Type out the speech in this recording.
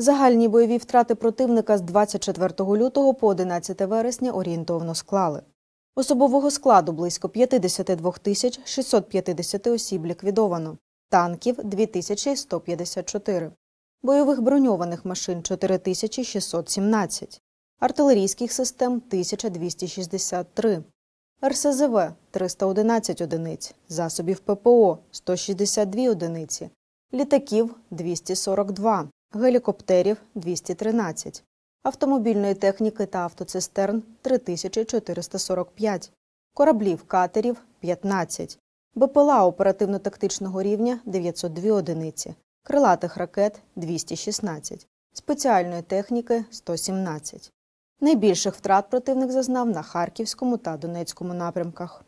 Загальні бойові втрати противника з 24 лютого по 11 вересня орієнтовно склали. Особового складу близько 52 тисяч 650 осіб ліквідовано, танків 2154, бойових броньованих машин 4617, артилерійських систем 1263, РСЗВ 311 одиниць, засобів ППО 162 одиниці, літаків 242 гелікоптерів 213, автомобільної техніки та автоцистерн 3445, кораблів катерів 15, БПЛА оперативно-тактичного рівня 902 одиниці, крилатих ракет 216, спеціальної техніки 117. Найбільших втрат противник зазнав на Харківському та Донецькому напрямках.